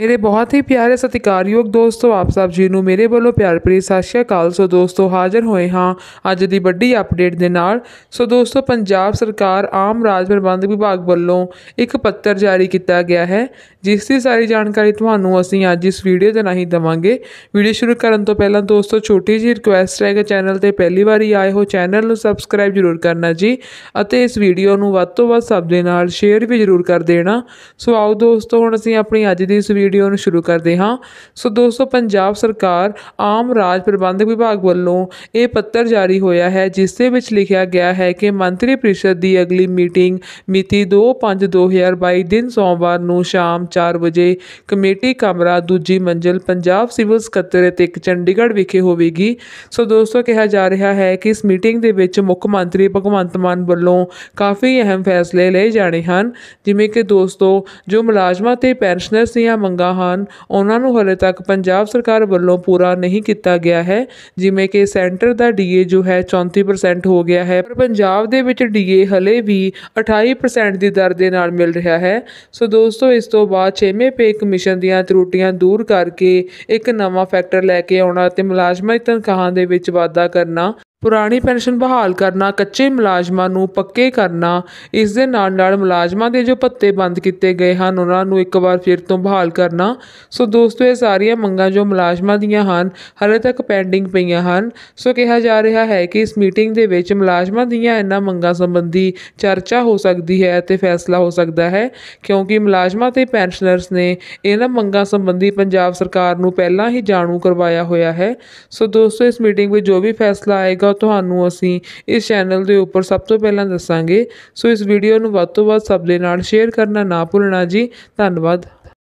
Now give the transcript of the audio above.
ਮੇਰੇ ਬਹੁਤ ਹੀ ਪਿਆਰੇ ਸਤਿਕਾਰਯੋਗ ਦੋਸਤੋ ਆਪ ਸਭ ਜੀ ਨੂੰ ਮੇਰੇ ਵੱਲੋਂ ਪਿਆਰ ਭਰੀ ਸਤਿ ਸ਼੍ਰੀ ਅਕਾਲ ਸੋ ਦੋਸਤੋ ਹਾਜ਼ਰ ਹੋਏ ਹਾਂ ਅੱਜ ਦੀ ਵੱਡੀ ਅਪਡੇਟ ਦੇ ਨਾਲ ਸੋ ਦੋਸਤੋ ਪੰਜਾਬ ਸਰਕਾਰ ਆਮ ਰਾਜ ਪ੍ਰਬੰਧ ਵਿਭਾਗ ਵੱਲੋਂ ਇੱਕ ਪੱਤਰ ਜਾਰੀ ਕੀਤਾ ਗਿਆ ਹੈ ਜਿਸ ਦੀ ਸਾਰੀ ਜਾਣਕਾਰੀ ਤੁਹਾਨੂੰ ਅਸੀਂ ਅੱਜ ਇਸ ਵੀਡੀਓ ਦੇ ਨਾਲ ਦਵਾਂਗੇ ਵੀਡੀਓ ਸ਼ੁਰੂ ਕਰਨ ਤੋਂ ਪਹਿਲਾਂ ਦੋਸਤੋ ਛੋਟੀ ਜੀ ਰਿਕੁਐਸਟ ਹੈ ਕਿ ਚੈਨਲ ਤੇ ਪਹਿਲੀ ਵਾਰੀ ਆਏ ਹੋ ਚੈਨਲ ਨੂੰ ਸਬਸਕ੍ਰਾਈਬ ਜ਼ਰੂਰ ਕਰਨਾ ਜੀ ਅਤੇ ਇਸ ਵੀਡੀਓ ਨੂੰ ਵੱਧ ਤੋਂ ਵੱਧ ਸਭ ਦੇ ਨਾਲ ਸ਼ੇਅਰ ਵੀ ਜ਼ਰੂਰ ਕਰ ਦੇਣਾ ਸੋ ਆਓ ਦੋਸਤੋ ਹੁਣ ਅਸੀਂ ਆਪਣੀ ਅੱਜ ਦੀ ਇਸ ਵੀਡੀਓ ਨੂੰ ਸ਼ੁਰੂ ਕਰਦੇ ਹਾਂ ਸੋ ਦੋਸਤੋ ਪੰਜਾਬ ਸਰਕਾਰ ਆਮ ਰਾਜ ਪ੍ਰਬੰਧਕ ਵਿਭਾਗ ਵੱਲੋਂ ਇਹ ਪੱਤਰ ਜਾਰੀ ਹੋਇਆ ਹੈ ਜਿਸ ਦੇ ਵਿੱਚ ਲਿਖਿਆ ਗਿਆ ਹੈ ਕਿ ਮੰਤਰੀ ਪ੍ਰੀਸ਼ਦ ਦੀ ਅਗਲੀ ਮੀਟਿੰਗ ਮਿਤੀ 2/5/2022 ਦਿਨ ਸੋਮਵਾਰ ਨੂੰ ਸ਼ਾਮ 4 ਵਜੇ ਕਮੇਟੀ ਕਮਰਾ ਦੂਜੀ ਮੰਜ਼ਲ ਪੰਜਾਬ ਸਿਵਲ ਸਕੱਤਰੇਤ ਇੱਕ ਚੰਡੀਗੜ੍ਹ ਵਿਖੇ ਹੋਵੇਗੀ ਸੋ ਦੋਸਤੋ ਕਿਹਾ ਜਾ ਰਿਹਾ ਹੈ ਕਿ ਇਸ ਮੀਟਿੰਗ ਦੇ ਵਿੱਚ ਮੁੱਖ ਮੰਤਰੀ ਭਗਵੰਤ ਮਾਨ ਵੱਲੋਂ ਕਾਫੀ ਅਹਿਮ ਫੈਸਲੇ ਲਏ ਜਾਣੇ ਹਨ ਜਿਵੇਂ ਕਿ ਦੋਸਤੋ ਜੋ ਮੁਲਾਜ਼ਮਾਂ ਤੇ ਪੈਨਸ਼ਨਰਸ ਦੀਆਂ ਮੰਗਾਂ ਹਨ ਉਹਨਾਂ ਨੂੰ ਹਲੇ ਤੱਕ ਪੰਜਾਬ ਸਰਕਾਰ ਵੱਲੋਂ ਪੂਰਾ ਨਹੀਂ ਕੀਤਾ ਗਿਆ ਹੈ ਜਿਵੇਂ ਕਿ ਸੈਂਟਰ ਦਾ ਡੀਏ ਜੋ ਹੈ 34% ਹੋ ਗਿਆ ਹੈ ਪਰ ਪੰਜਾਬ ਦੇ ਵਿੱਚ ਡੀਏ ਹਲੇ ਵੀ 28% ਦੀ ਦਰ ਦੇ ਨਾਲ ਮਿਲ ਰਿਹਾ ਹੈ ਸੋ ਦੋਸਤੋ ਇਸ ਤੋਂ ਬਾਅਦ 6ਵੇਂ ਪੇ ਕਮਿਸ਼ਨ ਦੀਆਂ ਤਰੁੱਟੀਆਂ ਦੂਰ ਕਰਕੇ ਇੱਕ ਨਵਾਂ ਫੈਕਟਰ ਲੈ ਕੇ ਆਉਣਾ ਤੇ ਮੁਲਾਜ਼ਮਾਂ ਦੀ ਤਨਖਾਹਾਂ ਦੇ ਵਿੱਚ ਵਾਧਾ ਕਰਨਾ ਪੁਰਾਣੀ ਪੈਨਸ਼ਨ ਬਹਾਲ ਕਰਨਾ ਕੱਚੇ ਮੁਲਾਜ਼ਮਾਂ ਨੂੰ ਪੱਕੇ ਕਰਨਾ ਇਸ ਦੇ ਨਾਲ ਨਾਲ ਮੁਲਾਜ਼ਮਾਂ ਦੇ ਜੋ ਭੱਤੇ ਬੰਦ ਕੀਤੇ ਗਏ ਹਨ ਉਹਨਾਂ ਨੂੰ ਇੱਕ ਵਾਰ ਫਿਰ ਤੋਂ ਬਹਾਲ ਕਰਨਾ ਸੋ ਦੋਸਤੋ ਇਹ ਸਾਰੀਆਂ ਮੰਗਾਂ ਜੋ ਮੁਲਾਜ਼ਮਾਂ ਦੀਆਂ ਹਨ ਹਰੇ ਤੱਕ ਪੈਂਡਿੰਗ ਪਈਆਂ ਹਨ ਸੋ ਕਿਹਾ ਜਾ ਰਿਹਾ ਹੈ ਕਿ ਇਸ ਮੀਟਿੰਗ ਦੇ ਵਿੱਚ ਮੁਲਾਜ਼ਮਾਂ ਦੀਆਂ ਇਹਨਾਂ ਮੰਗਾਂ ਸੰਬੰਧੀ ਚਰਚਾ ਹੋ ਸਕਦੀ ਹੈ ਅਤੇ ਫੈਸਲਾ ਹੋ ਸਕਦਾ ਹੈ ਕਿਉਂਕਿ ਮੁਲਾਜ਼ਮਾਂ ਤੇ ਪੈਨਸ਼ਨਰਸ ਨੇ ਇਹਨਾਂ ਮੰਗਾਂ ਸੰਬੰਧੀ ਪੰਜਾਬ ਸਰਕਾਰ ਨੂੰ ਪਹਿਲਾਂ ਹੀ ਜਾਣੂ ਕਰਵਾਇਆ ਹੋਇਆ ਹੈ ਸੋ ਦੋਸਤੋ ਇਸ ਮੀਟਿੰਗ ਵਿੱਚ ਜੋ ਵੀ ਫੈਸਲਾ ਆਏਗਾ ਤਾਂ ਤੁਹਾਨੂੰ ਅਸੀਂ ਇਸ ਚੈਨਲ ਦੇ ਉੱਪਰ ਸਭ ਤੋਂ ਪਹਿਲਾਂ ਦੱਸਾਂਗੇ ਸੋ ਇਸ ਵੀਡੀਓ ਨੂੰ ਵੱਧ ਤੋਂ ਵੱਧ ਸਭ ਦੇ ਨਾਲ ਸ਼ੇਅਰ ਕਰਨਾ ਨਾ ਭੁੱਲਣਾ ਜੀ ਧੰਨਵਾਦ